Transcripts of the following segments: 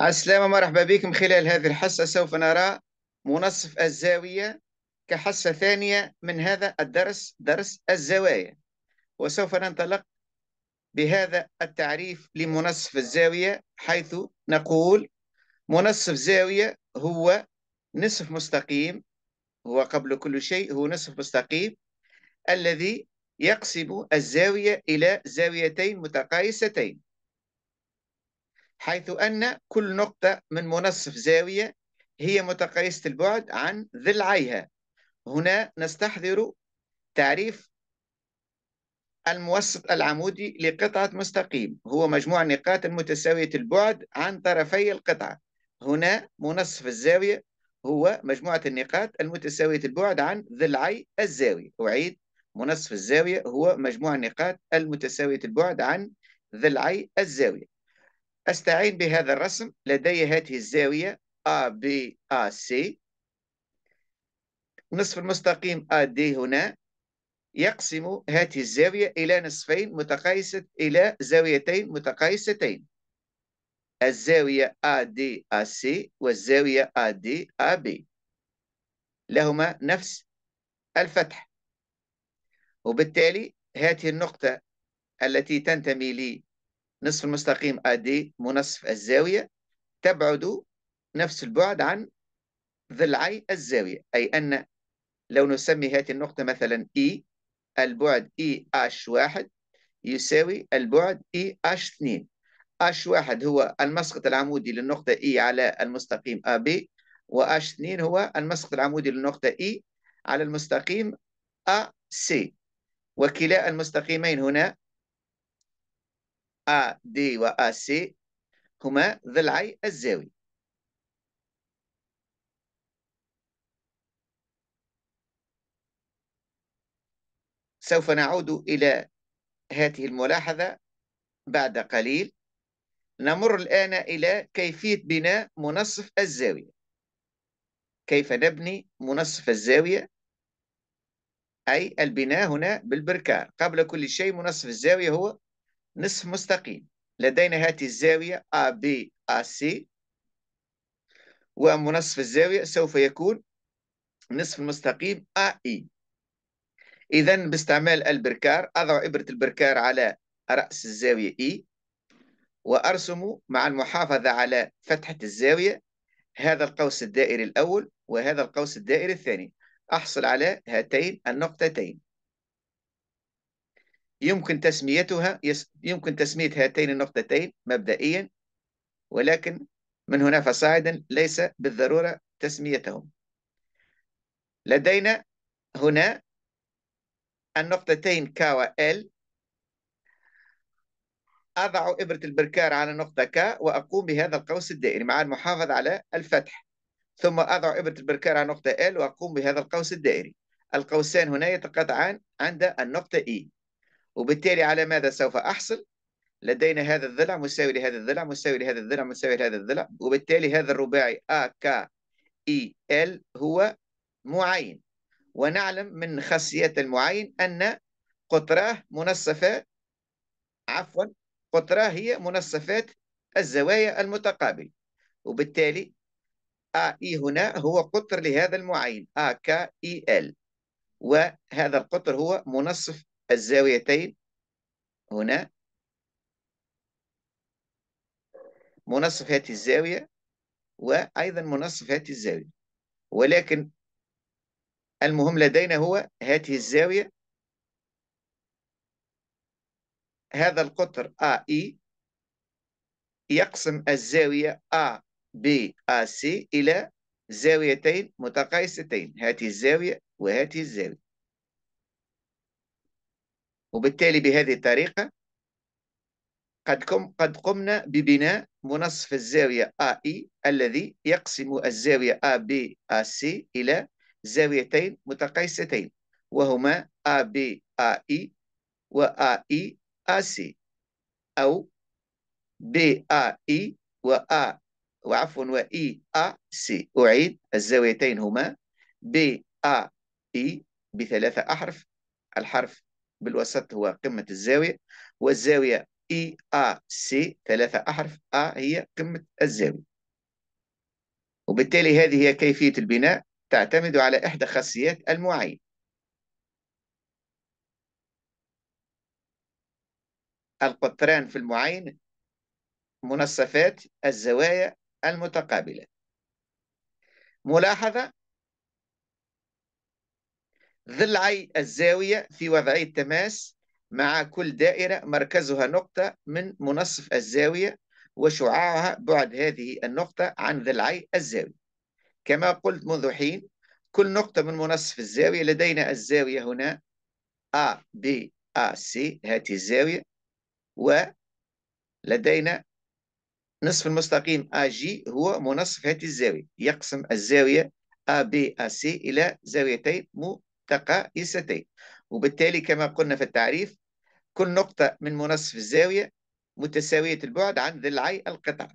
على السلامة مرحبا بكم خلال هذه الحصة سوف نرى منصف الزاوية كحصة ثانية من هذا الدرس درس الزوايا وسوف ننطلق بهذا التعريف لمنصف الزاوية حيث نقول منصف زاوية هو نصف مستقيم هو قبل كل شيء هو نصف مستقيم الذي يقسم الزاوية إلى زاويتين متقايستين حيث أن كل نقطة من منصف زاوية هي متقايسة البعد عن ذلعيها هنا نستحضر تعريف الموسط العمودي لقطعة مستقيم هو مجموع النقاط المتساوية البعد عن طرفي القطعة هنا منصف الزاوية هو مجموعة النقاط المتساوية البعد عن ذلعي الزاوية أعيد منصف الزاوية هو مجموع النقاط المتساوية البعد عن ذلعي الزاوية أستعين بهذا الرسم لدي هذه الزاوية C نصف المستقيم AD هنا يقسم هذه الزاوية إلى نصفين متقايسة إلى زاويتين متقايستين الزاوية ADAC والزاوية ADAB لهما نفس الفتح وبالتالي هذه النقطة التي تنتمي لي نصف المستقيم AD منصف الزاوية تبعد نفس البعد عن ضلعي الزاوية أي أن لو نسمي هذه النقطة مثلا E البعد EH1 يساوي البعد EH2 H1 هو المسقط العمودي للنقطة E على المستقيم AB و H2 هو المسقط العمودي للنقطة E على المستقيم AC وكلا المستقيمين هنا A D و A C هما ضلعي الزاوية سوف نعود إلى هذه الملاحظة بعد قليل نمر الآن إلى كيفية بناء منصف الزاوية كيف نبني منصف الزاوية أي البناء هنا بالبركار قبل كل شيء منصف الزاوية هو نصف مستقيم لدينا هذه الزاوية ABAC ومنصف الزاوية سوف يكون نصف المستقيم AE إذا باستعمال البركار أضع إبرة البركار على رأس الزاوية E وأرسم مع المحافظة على فتحة الزاوية هذا القوس الدائري الأول وهذا القوس الدائري الثاني أحصل على هاتين النقطتين يمكن تسميتها يمكن تسمية هاتين النقطتين مبدئيا ولكن من هنا فصاعدا ليس بالضرورة تسميتهم لدينا هنا النقطتين كا ال أضع إبرة البركار على نقطة كا وأقوم بهذا القوس الدائري مع المحافظة على الفتح ثم أضع إبرة البركار على نقطة ال وأقوم بهذا القوس الدائري القوسان هنا يتقاطعان عند النقطة إي e. وبالتالي على ماذا سوف أحصل؟ لدينا هذا الضلع مساوي لهذا الضلع مساوي لهذا الضلع مساوي لهذا الضلع وبالتالي هذا الرباعي AK إي e ال هو معين ونعلم من خاصيات المعين أن قطراه منصفات عفوا قطراه هي منصفات الزوايا المتقابل وبالتالي اي e هنا هو قطر لهذا المعين اي ال e وهذا القطر هو منصف الزاويتين هنا منصف هذه الزاوية وأيضا منصف هذه الزاوية ولكن المهم لدينا هو هذه الزاوية هذا القطر AE يقسم الزاوية ABAC إلى زاويتين متقايستين هذه الزاوية وهذه الزاوية وبالتالي بهذه الطريقة قد قم قد قمنا ببناء منصف الزاوية AI e الذي يقسم الزاوية ABAC إلى زاويتين متقايستين وهما ABAE و AEAC أو BAE و A وعفوا و EAC أعيد الزاويتين هما BAE بثلاثة أحرف الحرف بالوسط هو قمة الزاوية والزاوية اي ا سي ثلاثة أحرف ا هي قمة الزاوية وبالتالي هذه هي كيفية البناء تعتمد على إحدى خاصيات المعين القطران في المعين منصفات الزوايا المتقابلة ملاحظة ضلعي الزاوية في وضعية تماس مع كل دائرة مركزها نقطة من منصف الزاوية وشعاعها بعد هذه النقطة عن ضلعي الزاوية كما قلت منذ حين كل نقطة من منصف الزاوية لدينا الزاوية هنا A B A C هذه الزاوية ولدينا نصف المستقيم AG هو منصف هذه الزاوية يقسم الزاوية A C إلى زاويتين مشتقة يستين وبالتالي كما قلنا في التعريف كل نقطة من منصف الزاوية متساوية البعد عن ضلعي القطع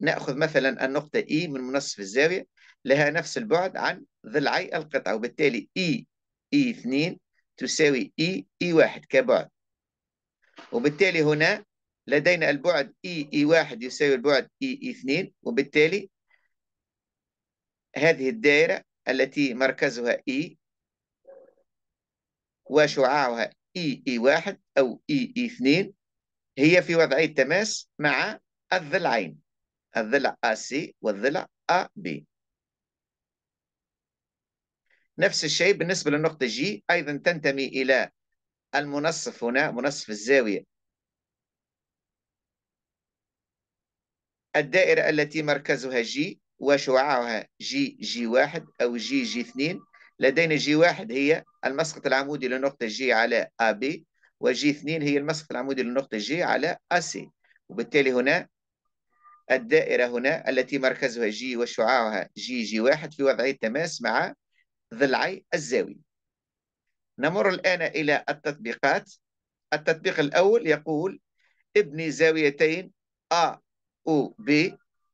نأخذ مثلا النقطة E من منصف الزاوية لها نفس البعد عن ضلعي القطعة وبالتالي E E2 تساوي E E1 كبعد وبالتالي هنا لدينا البعد E E1 يساوي البعد E E2 وبالتالي هذه الدائرة التي مركزها E وشعاعها اي اي واحد او اي اي اثنين هي في وضعية تماس مع الضلعين الضلع AC والضلع بي نفس الشيء بالنسبة للنقطة G أيضا تنتمي إلى المنصف هنا منصف الزاوية الدائرة التي مركزها G وشعاعها جي جي واحد أو جي جي اثنين لدينا جي واحد هي المسقط العمودي للنقطة جي على AB وجي اثنين هي المسقط العمودي للنقطة جي على AC وبالتالي هنا الدائرة هنا التي مركزها جي وشعاعها جي جي واحد في وضعية تماس مع ضلعي الزاوية نمر الآن إلى التطبيقات التطبيق الأول يقول ابني زاويتين A و B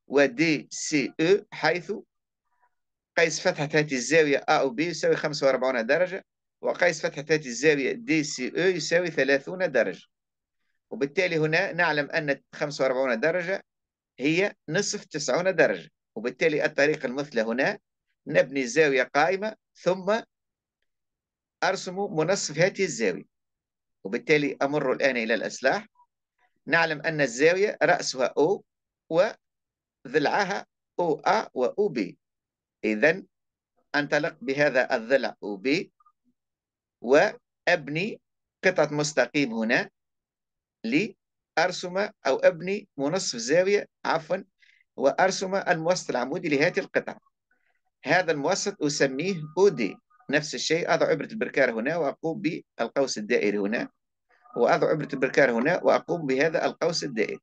و D C E حيث قيس فتحة هذه الزاوية A أو B يساوي 45 درجة وقيس فتحة هذه الزاوية DCE يساوي 30 درجة وبالتالي هنا نعلم أن 45 درجة هي نصف 90 درجة وبالتالي الطريقة المثلى هنا نبني زاوية قائمة ثم أرسم منصف هذه الزاوية وبالتالي أمر الآن إلى الأسلاح نعلم أن الزاوية رأسها O أو OA و OB إذا أنطلق بهذا الضلع B وأبني قطعة مستقيم هنا لأرسم أو أبني منصف زاوية عفوا وأرسم الموسط العمودي لهذه القطعة هذا الموسط أسميه أودي نفس الشيء أضع إبرة البركار هنا وأقوم بالقوس الدائري هنا وأضع إبرة البركار هنا وأقوم بهذا القوس الدائري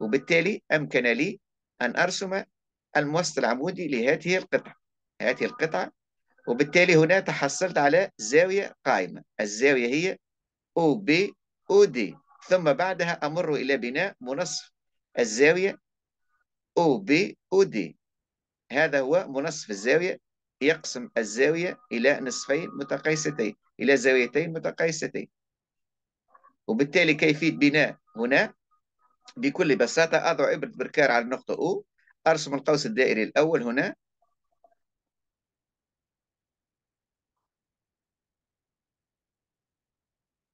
وبالتالي أمكن لي أن أرسم الموسط العمودي لهذه القطعة هذه القطعة وبالتالي هنا تحصلت على زاوية قائمة الزاوية هي أو بي أو دي ثم بعدها أمر إلى بناء منصف الزاوية أو بي أو دي هذا هو منصف الزاوية يقسم الزاوية إلى نصفين متقايستين إلى زاويتين متقايستين وبالتالي كيفية بناء هنا بكل بساطة أضع إبرة بركار على النقطة O أرسم القوس الدائري الأول هنا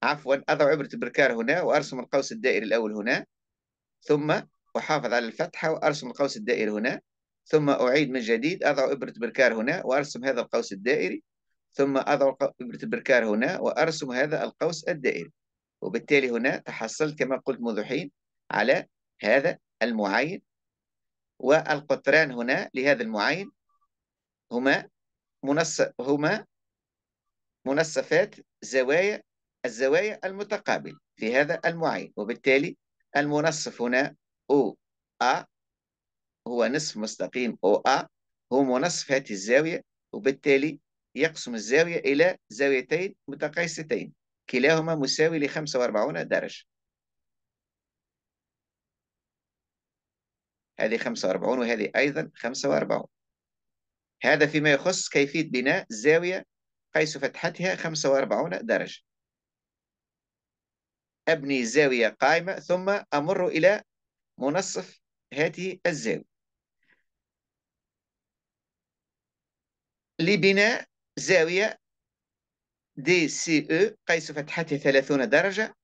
عفوا أضع إبرة بركار هنا وأرسم القوس الدائري الأول هنا ثم أحافظ على الفتحة وأرسم القوس الدائري هنا ثم أعيد من جديد أضع إبرة بركار هنا وأرسم هذا القوس الدائري ثم أضع إبرة البركار هنا وأرسم هذا القوس الدائري وبالتالي هنا تحصلت كما قلت منذ حين على هذا المعين والقطران هنا لهذا المعين هما منص هما منصفات زوايا الزوايا المتقابلة في هذا المعين وبالتالي المنصف هنا أو أ هو نصف مستقيم أو أ هو منصف هذه الزاوية وبالتالي يقسم الزاوية إلى زاويتين متقايستين كلاهما مساوي ل 45 درجة هذه 45 وهذه أيضا 45 هذا فيما يخص كيفية بناء زاوية قيس فتحتها 45 درجة أبني زاوية قائمة ثم أمر إلى منصف هذه الزاوية لبناء زاوية دي سي او قيس فتحتها 30 درجة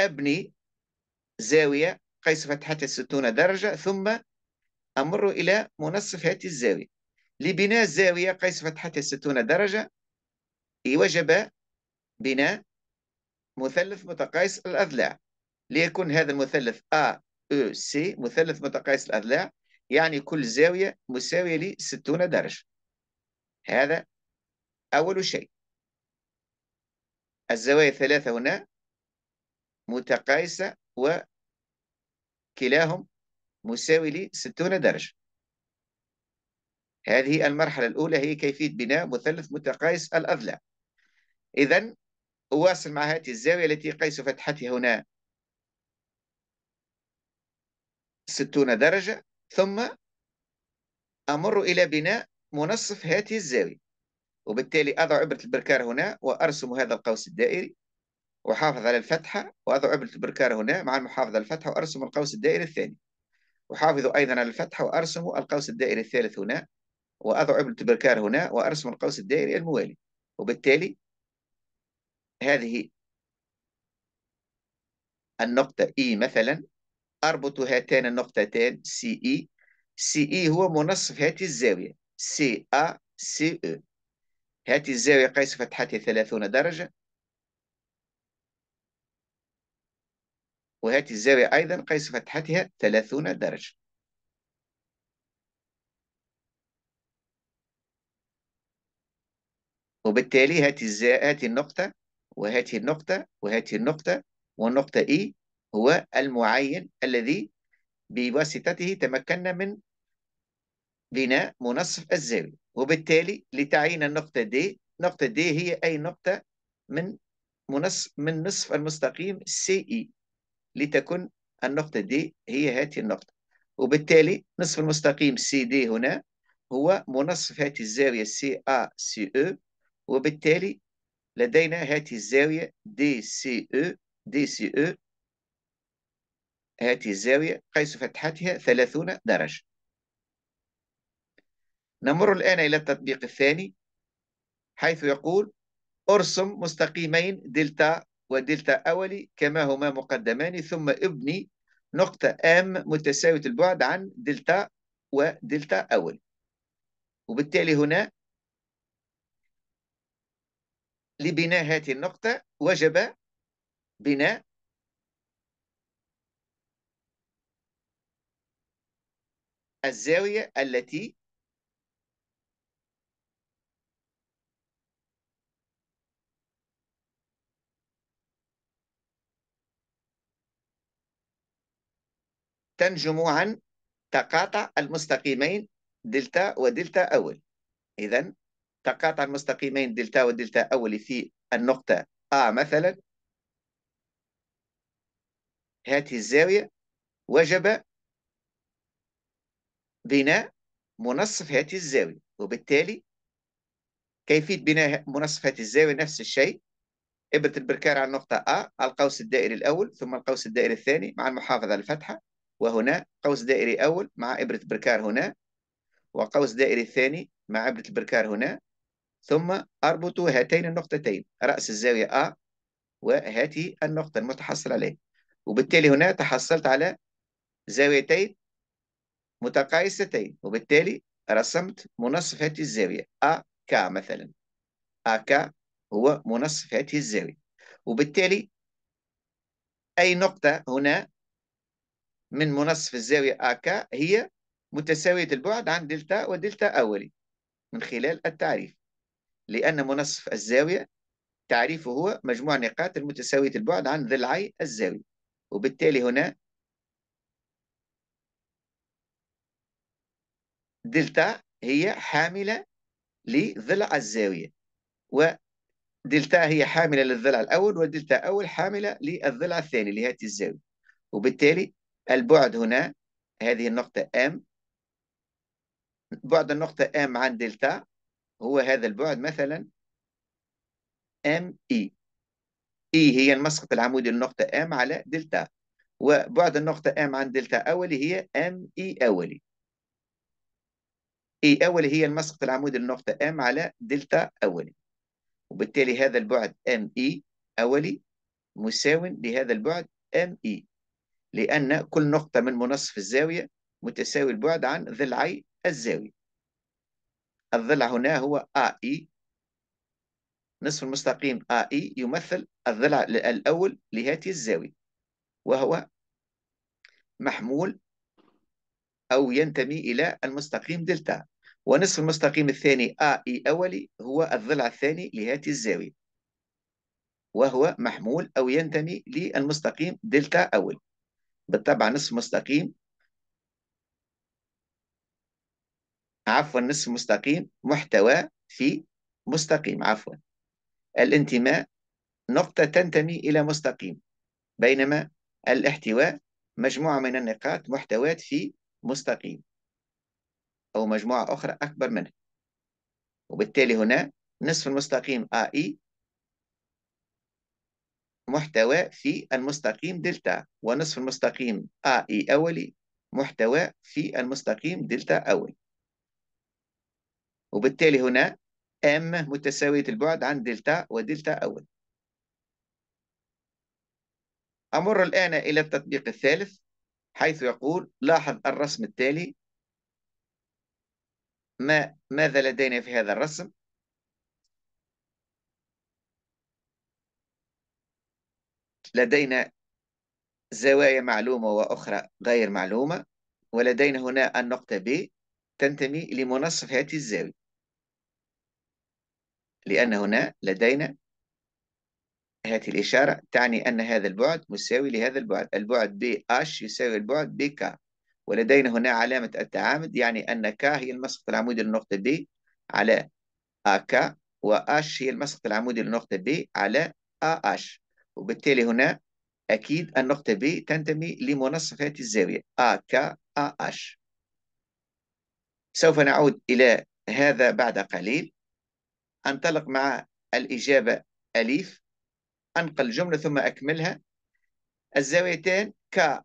أبني زاوية قيس فتحتها 60 درجة ثم أمر إلى منصف هذه الزاوية لبناء زاوية قيس فتحتها 60 درجة وجب بناء مثلث متقايس الأضلاع ليكون هذا المثلث A E C مثلث متقايس الأضلاع يعني كل زاوية مساوية ل 60 درجة هذا أول شيء الزوايا الثلاثة هنا متقايسة وكلاهم مساوي ل 60 درجة هذه المرحلة الأولى هي كيفية بناء مثلث متقايس الأضلاع إذا أواصل مع هذه الزاوية التي قيس فتحتها هنا 60 درجة ثم أمر إلى بناء منصف هذه الزاوية وبالتالي أضع إبرة البركار هنا وأرسم هذا القوس الدائري وحافظ على الفتحة وأضع إبرة البركار هنا مع المحافظة على الفتحة وأرسم القوس الدائري الثاني وحافظ أيضا على الفتحة وأرسم القوس الدائري الثالث هنا وأضع إبرة البركار هنا وأرسم القوس الدائري الموالي وبالتالي هذه النقطة E مثلا أربط هاتان النقطتان CE CE هو منصف هات الزاوية CE هات الزاوية قيس فتحتها 30 درجة وهات الزاوية أيضا قيس فتحتها 30 درجة وبالتالي هات الزا... هات النقطة وهذه النقطة وهذه النقطة والنقطة إي e هو المعين الذي بواسطته تمكنا من بناء منصف الزاوية وبالتالي لتعيين النقطة دي نقطة دي هي أي نقطة من منصف من نصف المستقيم سي إي e. لتكن النقطة دي هي هذه النقطة وبالتالي نصف المستقيم سي دي هنا هو منصف هذه الزاوية سي أ سي أو وبالتالي لدينا هذه الزاوية دي سي او دي سي او هذه الزاوية قيس فتحتها 30 درجة نمر الآن إلى التطبيق الثاني حيث يقول ارسم مستقيمين دلتا ودلتا أولي كما هما مقدمان ثم ابني نقطة أم متساوية البعد عن دلتا ودلتا أولي وبالتالي هنا لبناء هذه النقطة وجب بناء الزاوية التي تنجم عن تقاطع المستقيمين دلتا ودلتا أول إذن تقاطع المستقيمين دلتا ودلتا أولي في النقطة A مثلا هذه الزاوية وجب بناء منصف هذه الزاوية وبالتالي كيفية بناء منصف هذه الزاوية نفس الشيء إبرة البركار على النقطة A القوس الدائري الأول ثم القوس الدائري الثاني مع المحافظة على الفتحة وهنا قوس دائري أول مع إبرة بركار هنا وقوس دائري الثاني مع إبرة البركار هنا ثم أربط هاتين النقطتين رأس الزاوية A وهاته النقطة المتحصلة عليه وبالتالي هنا تحصلت على زاويتين متقايستين وبالتالي رسمت منصف هذه الزاوية AK مثلا AK هو منصف هذه الزاوية وبالتالي أي نقطة هنا من منصف الزاوية AK هي متساوية البعد عن دلتا ودلتا أولي من خلال التعريف لأن منصف الزاوية تعريفه هو مجموع نقاط المتساوية البعد عن ضلعي الزاوية وبالتالي هنا دلتا هي حاملة لضلع الزاوية ودلتا هي حاملة للضلع الأول ودلتا أول حاملة للضلع الثاني لهذه الزاوية وبالتالي البعد هنا هذه النقطة M بعد النقطة M عن دلتا هو هذا البعد مثلا ام اي اي هي المسقط العمودي للنقطة ام على دلتا وبعد النقطة ام عن دلتا اولي هي ام اي e اولي اي e اولي هي المسقط العمودي للنقطة ام على دلتا اولي وبالتالي هذا البعد ام اي e اولي مساو لهذا البعد ام اي لأن كل نقطة من منصف الزاوية متساوي البعد عن ضلعي الزاوية الضلع هنا هو AI e. نصف المستقيم AI e يمثل الضلع الأول لهذه الزاوية وهو محمول أو ينتمي إلى المستقيم دلتا ونصف المستقيم الثاني AI e أولي هو الضلع الثاني لهذه الزاوية وهو محمول أو ينتمي للمستقيم دلتا أول بالطبع نصف مستقيم عفوا نصف مستقيم محتوى في مستقيم عفوا الانتماء نقطة تنتمي إلى مستقيم بينما الاحتواء مجموعة من النقاط محتوات في مستقيم أو مجموعة أخرى أكبر منه وبالتالي هنا نصف المستقيم AI محتوى في المستقيم دلتا ونصف المستقيم AI أولي محتوى في المستقيم دلتا أولي وبالتالي هنا ام متساوية البعد عن دلتا ودلتا أول أمر الآن إلى التطبيق الثالث حيث يقول لاحظ الرسم التالي ما ماذا لدينا في هذا الرسم لدينا زوايا معلومة وأخرى غير معلومة ولدينا هنا النقطة B تنتمي لمنصف هذه الزاوية لأن هنا لدينا هذه الإشارة تعني أن هذا البعد مساوي لهذا البعد البعد بي أش يساوي البعد كا ولدينا هنا علامة التعامد يعني أن كا هي المسقط العمودي للنقطة بي على أ كا وأش هي المسقط العمودي للنقطة بي على أش وبالتالي هنا أكيد النقطة بي تنتمي لمنصف هذه الزاوية أ أش سوف نعود إلى هذا بعد قليل أنطلق مع الإجابة أليف أنقل جملة ثم أكملها الزاويتان ك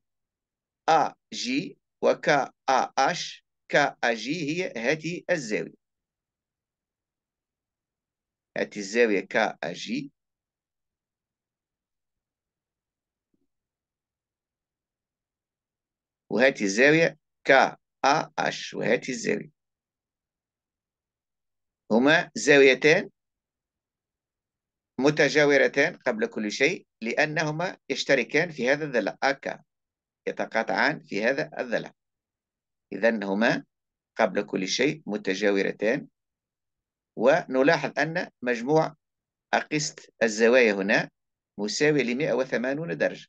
أ جي وك أ أش ك أ جي هي هذه الزاوية هذه الزاوية ك أ جي وهاتي الزاوية ك أ أش وهاتي الزاوية هما زاويتان متجاورتان قبل كل شيء لأنهما يشتركان في هذا الضلع أكا يتقاطعان في هذا الضلع إذا هما قبل كل شيء متجاورتان ونلاحظ أن مجموع أقصة الزوايا هنا مساوي ل 180 درجة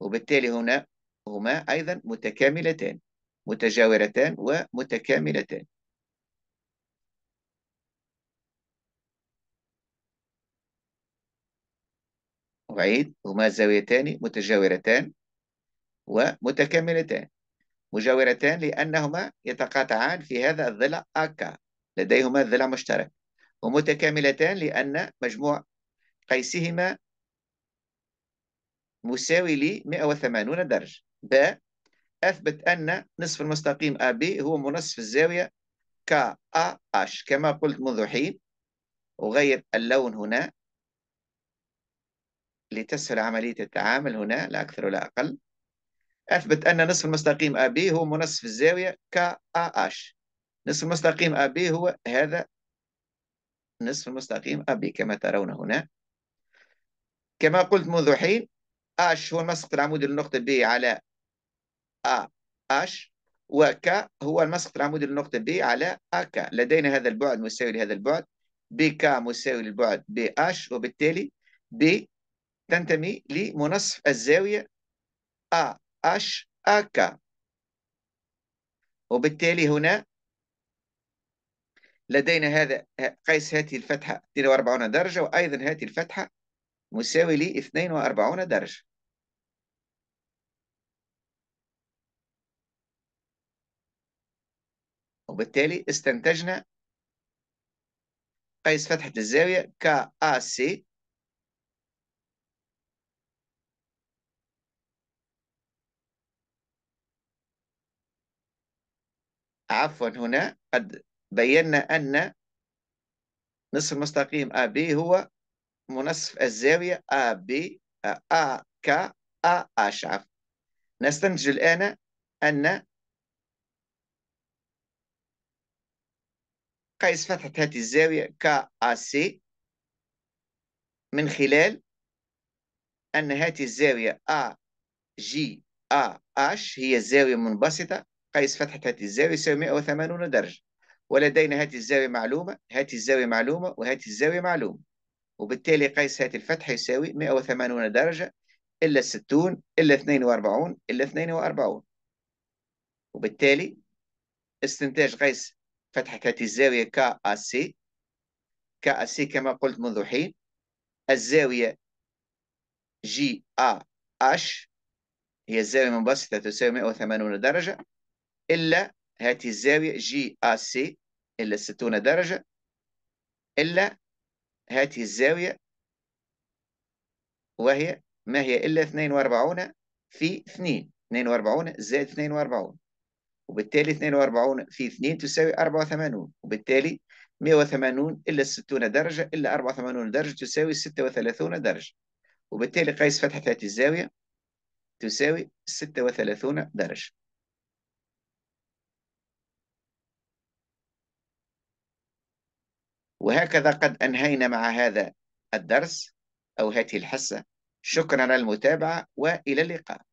وبالتالي هنا هما أيضا متكاملتان متجاورتان ومتكاملتان مربعين هما زاويتان متجاورتان ومتكاملتان مجاورتان لأنهما يتقاطعان في هذا الضلع أكا لديهما ضلع مشترك ومتكاملتان لأن مجموع قيسهما مساوي ل 180 درجة ب أثبت أن نصف المستقيم AB هو منصف الزاوية KAH كما قلت منذ حين أغير اللون هنا لتسهل عملية التعامل هنا لا أكثر ولا أقل أثبت أن نصف المستقيم AB هو منصف الزاوية KAH نصف المستقيم AB هو هذا نصف المستقيم AB كما ترون هنا كما قلت منذ حين H هو المسقط العمودي للنقطة B على AH وك هو المسقط العمودي للنقطة B على AK لدينا هذا البعد مساوي لهذا البعد BK مساوي للبعد BH وبالتالي B تنتمي لمنصف الزاوية أ أش k وبالتالي هنا لدينا هذا قيس هذه الفتحة 42 درجة وأيضا هذه الفتحة مساوي ل 42 درجة وبالتالي استنتجنا قيس فتحة الزاوية كا سي عفوا هنا قد بينا أن نصف المستقيم AB هو منصف الزاوية AB AK AH عفوا نستنتج الآن أن قيس فتحة هذه الزاوية KAC من خلال أن هذه الزاوية AGAH هي زاوية منبسطة قيس فتحة هذه الزاوية يساوي 180 درجة ولدينا هذه الزاوية معلومة هذه الزاوية معلومة وهذه الزاوية معلومة وبالتالي قيس هذه الفتحة يساوي 180 درجة إلا 60 إلا 42 إلا 42 وبالتالي استنتاج قيس فتحة هذه الزاوية كا سي كا سي كما قلت منذ حين الزاوية جي آ أش هي الزاوية المنبسطة تساوي 180 درجة إلا هذه الزاوية جي آ سي إلا 60 درجة إلا هذه الزاوية وهي ما هي إلا 42 في 2 42 زائد 42 وبالتالي 42 في 2 تساوي 84 وبالتالي 180 إلا 60 درجة إلا 84 درجة تساوي 36 درجة وبالتالي قيس فتحة هذه الزاوية تساوي 36 درجة وهكذا قد أنهينا مع هذا الدرس أو هذه الحصة شكرا على المتابعة وإلى اللقاء